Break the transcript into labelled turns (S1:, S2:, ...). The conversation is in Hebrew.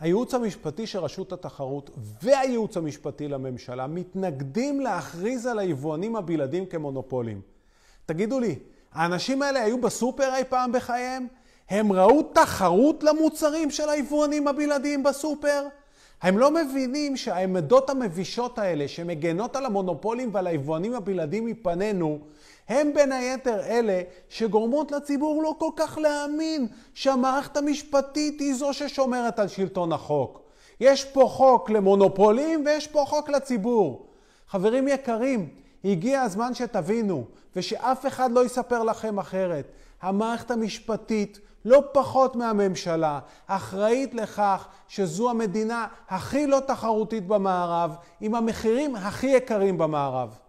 S1: הייעוץ המשפטי של רשות התחרות והייעוץ המשפטי לממשלה מתנגדים להכריז על היבואנים הבלעדים כמונופולים. תגידו לי, האנשים האלה היו בסופר אי פעם בחייהם? הם ראו תחרות למוצרים של היבואנים הבלעדיים בסופר? הם לא מבינים שהעמדות המבישות האלה, שמגנות על המונופולים ועל היבואנים הבלעדים מפנינו, הם בין היתר אלה שגורמות לציבור לא כל כך להאמין שהמערכת המשפטית היא זו ששומרת על שלטון החוק. יש פה חוק למונופולים ויש פה חוק לציבור. חברים יקרים, הגיע הזמן שתבינו, ושאף אחד לא יספר לכם אחרת. המערכת המשפטית, לא פחות מהממשלה, אחראית לכך שזו המדינה הכי לא תחרותית במערב, עם המחירים הכי יקרים במערב.